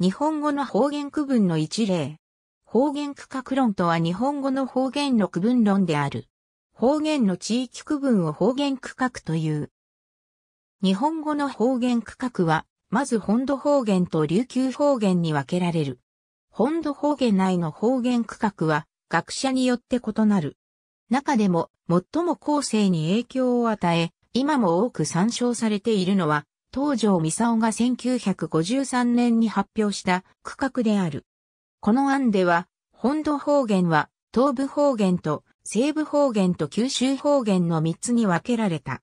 日本語の方言区分の一例。方言区画論とは日本語の方言の区分論である。方言の地域区分を方言区画という。日本語の方言区画は、まず本土方言と琉球方言に分けられる。本土方言内の方言区画は、学者によって異なる。中でも、最も後世に影響を与え、今も多く参照されているのは、東条佐夫が1953年に発表した区画である。この案では、本土方言は東部方言と西部方言と九州方言の3つに分けられた。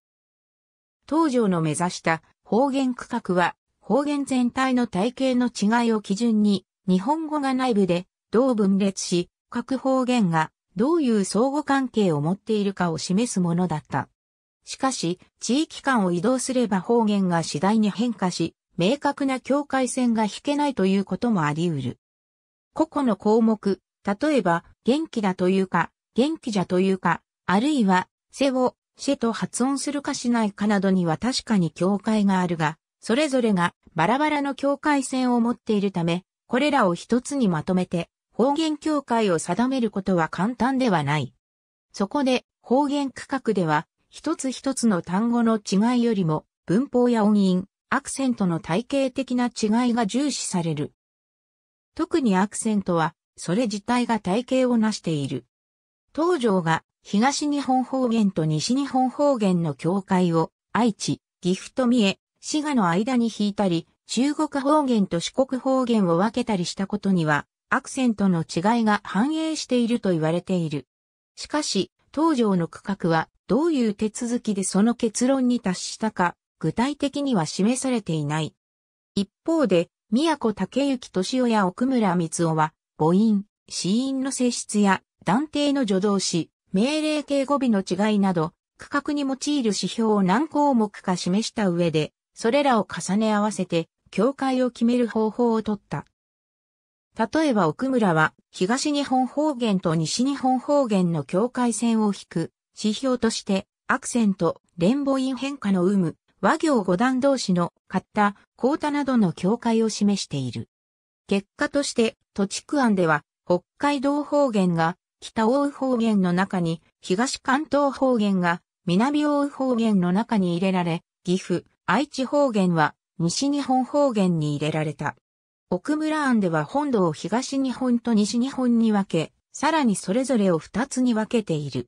東条の目指した方言区画は、方言全体の体系の違いを基準に、日本語が内部でどう分裂し、各方言がどういう相互関係を持っているかを示すものだった。しかし、地域間を移動すれば方言が次第に変化し、明確な境界線が引けないということもあり得る。個々の項目、例えば、元気だというか、元気じゃというか、あるいは、背を、シェと発音するかしないかなどには確かに境界があるが、それぞれがバラバラの境界線を持っているため、これらを一つにまとめて、方言境界を定めることは簡単ではない。そこで、方言区画では、一つ一つの単語の違いよりも、文法や音韻、アクセントの体系的な違いが重視される。特にアクセントは、それ自体が体系を成している。東条が東日本方言と西日本方言の境界を愛知、岐阜と三重、滋賀の間に引いたり、中国方言と四国方言を分けたりしたことには、アクセントの違いが反映していると言われている。しかし、東条の区画はどういう手続きでその結論に達したか、具体的には示されていない。一方で、宮古竹幸敏夫や奥村光夫は、母音、子音の性質や、断定の助動詞、命令形語尾の違いなど、区画に用いる指標を何項目か示した上で、それらを重ね合わせて、境界を決める方法をとった。例えば奥村は、東日本方言と西日本方言の境界線を引く、指標として、アクセント、連母音変化の有無、和行五段同士の買った、高田などの境界を示している。結果として、土地区案では、北海道方言が北大方言の中に、東関東方言が南大方言の中に入れられ、岐阜、愛知方言は西日本方言に入れられた。奥村案では本土を東日本と西日本に分け、さらにそれぞれを二つに分けている。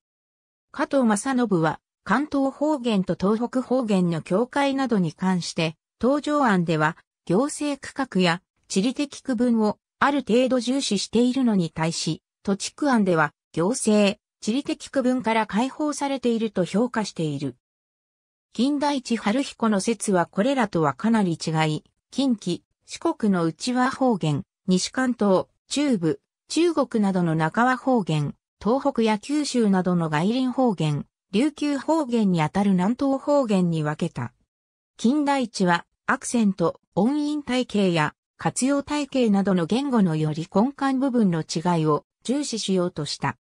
加藤正信は、関東方言と東北方言の境界などに関して、東条案では、行政区画や地理的区分をある程度重視しているのに対し、都地区案では、行政、地理的区分から解放されていると評価している。近代地春彦の説はこれらとはかなり違い、近畿、四国の内和方言、西関東、中部、中国などの中和方言、東北や九州などの外輪方言、琉球方言にあたる南東方言に分けた。近代値は、アクセント、音韻体系や活用体系などの言語のより根幹部分の違いを重視しようとした。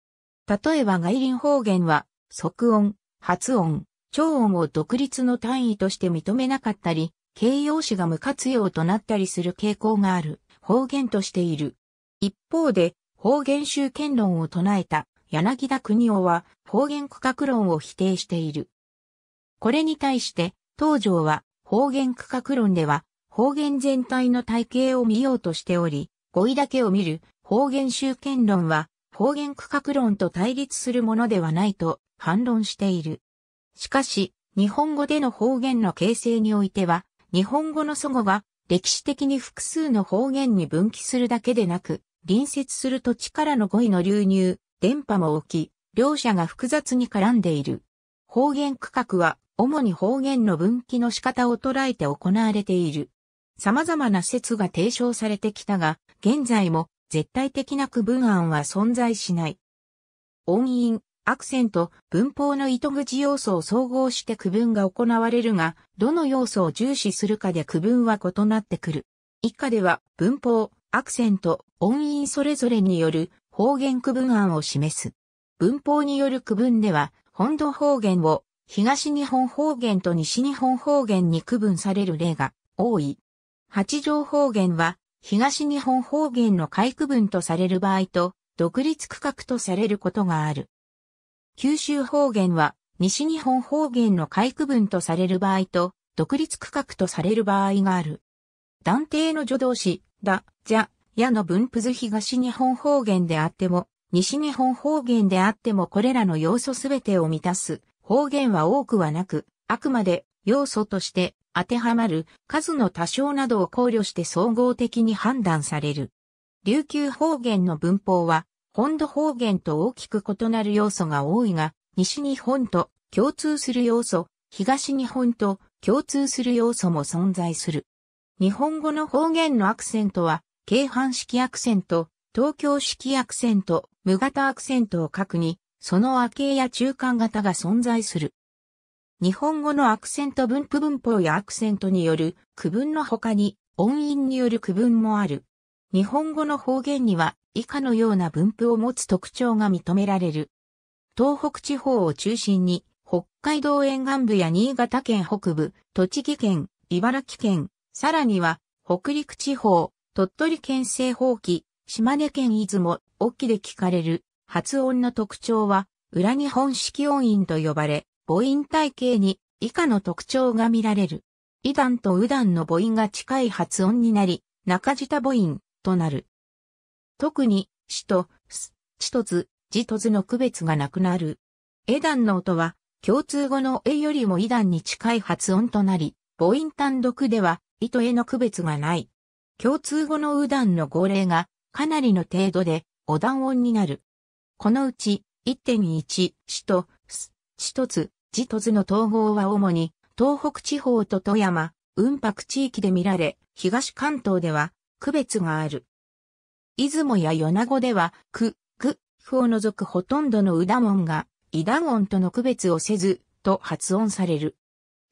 例えば外輪方言は、即音、発音、超音を独立の単位として認めなかったり、形容詞が無活用となったりする傾向がある方言としている。一方で、方言集権論を唱えた柳田国夫は方言区画論を否定している。これに対して、東条は方言区画論では方言全体の体系を見ようとしており、語彙だけを見る方言集権論は方言区画論と対立するものではないと反論している。しかし、日本語での方言の形成においては、日本語の祖語が歴史的に複数の方言に分岐するだけでなく、隣接する土地からの語彙の流入、電波も置き、両者が複雑に絡んでいる。方言区画は、主に方言の分岐の仕方を捉えて行われている。様々な説が提唱されてきたが、現在も絶対的な区分案は存在しない。音韻、アクセント、文法の糸口要素を総合して区分が行われるが、どの要素を重視するかで区分は異なってくる。以下では、文法、アクセント、音韻それぞれによる方言区分案を示す。文法による区分では、本土方言を東日本方言と西日本方言に区分される例が多い。八条方言は東日本方言の回区分とされる場合と独立区画とされることがある。九州方言は西日本方言の回区分とされる場合と独立区画とされる場合がある。断定の助動詞、だ、じゃ、矢の分布図東日本方言であっても、西日本方言であってもこれらの要素すべてを満たす方言は多くはなく、あくまで要素として当てはまる数の多少などを考慮して総合的に判断される。琉球方言の文法は、本土方言と大きく異なる要素が多いが、西日本と共通する要素、東日本と共通する要素も存在する。日本語の方言のアクセントは、京阪式アクセント、東京式アクセント、無型アクセントを角に、その和形や中間型が存在する。日本語のアクセント分布文法やアクセントによる区分の他に音韻による区分もある。日本語の方言には以下のような分布を持つ特徴が認められる。東北地方を中心に北海道沿岸部や新潟県北部、栃木県、茨城県、さらには北陸地方、鳥取県西方記、島根県出雲、沖で聞かれる発音の特徴は、裏日本式音韻と呼ばれ、母音体系に以下の特徴が見られる。異段と右段の母音が近い発音になり、中舌母音となる。特に、死と、す、ちとず、じとずの区別がなくなる。絵段の音は、共通語の絵よりも異段に近い発音となり、母音単独では、糸との区別がない。共通語の右段の号令がかなりの程度で五段音になる。このうち1.1、死と、す、死とつ、地とずの統合は主に東北地方と富山、雲白地域で見られ、東関東では区別がある。出雲や米子では、く、く、ふを除くほとんどのうだ音が、いだ音との区別をせず、と発音される。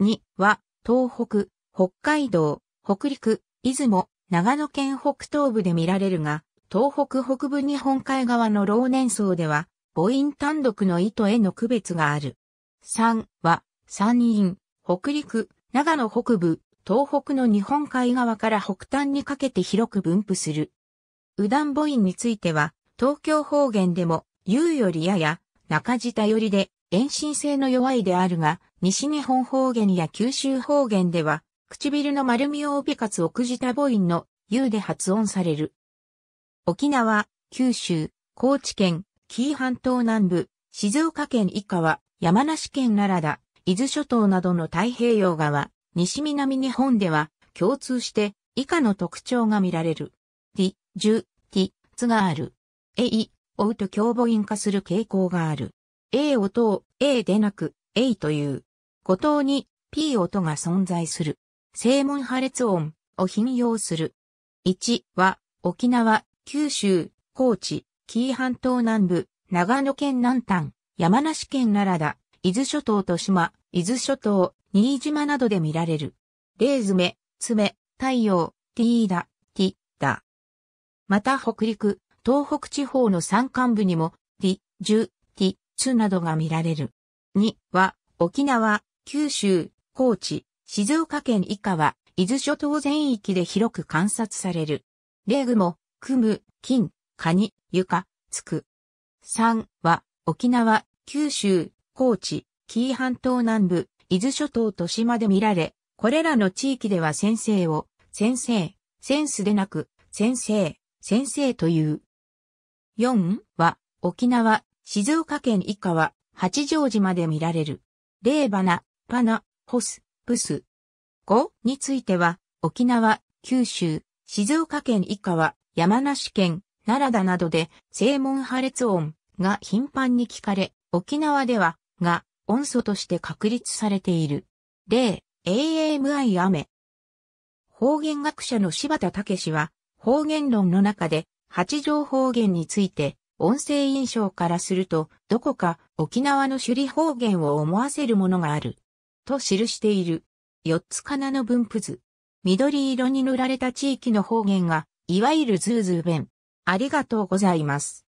2は、東北、北海道、北陸、出雲、長野県北東部で見られるが、東北北部日本海側の老年層では、母音単独の糸への区別がある。3は、山陰、北陸、長野北部、東北の日本海側から北端にかけて広く分布する。だん母音については、東京方言でも、言うよりやや、中舌よりで、遠心性の弱いであるが、西日本方言や九州方言では、唇の丸みを帯びかつ奥舌母音の U で発音される。沖縄、九州、高知県、紀伊半島南部、静岡県以下は、山梨県奈良田、伊豆諸島などの太平洋側、西南日本では、共通して以下の特徴が見られる。り、じゅ、り、つがある。a、い、おうと共母音化する傾向がある。a 音を、a でなく、a という。語頭に、p 音が存在する。正門破裂音を頻用する。1は、沖縄、九州、高知、紀伊半島南部、長野県南端、山梨県奈良田、伊豆諸島と島、伊豆諸島、新島などで見られる。レーズメ、爪、太陽、ティーダ、ティ、ダ。また北陸、東北地方の山間部にも、ティ、ジュ、ティ、ツなどが見られる。2は、沖縄、九州、高知、静岡県以下は、伊豆諸島全域で広く観察される。レーグも、クム、ン、カニ、カ、つく。3は、沖縄、九州、高知、紀伊半島南部、伊豆諸島と島で見られ、これらの地域では先生を、先生、センスでなく、先生、先生という。4は、沖縄、静岡県以下は、八丈島で見られる。霊花、パナ、ホス、ブス。5については、沖縄、九州、静岡県以下は、山梨県、奈良田などで、正門破裂音が頻繁に聞かれ、沖縄では、が、音素として確立されている。例、AAMI 雨。方言学者の柴田武は、方言論の中で、八条方言について、音声印象からすると、どこか沖縄の首里方言を思わせるものがある。と記している。四つ金の分布図。緑色に塗られた地域の方言が、いわゆるズーズー弁。ありがとうございます。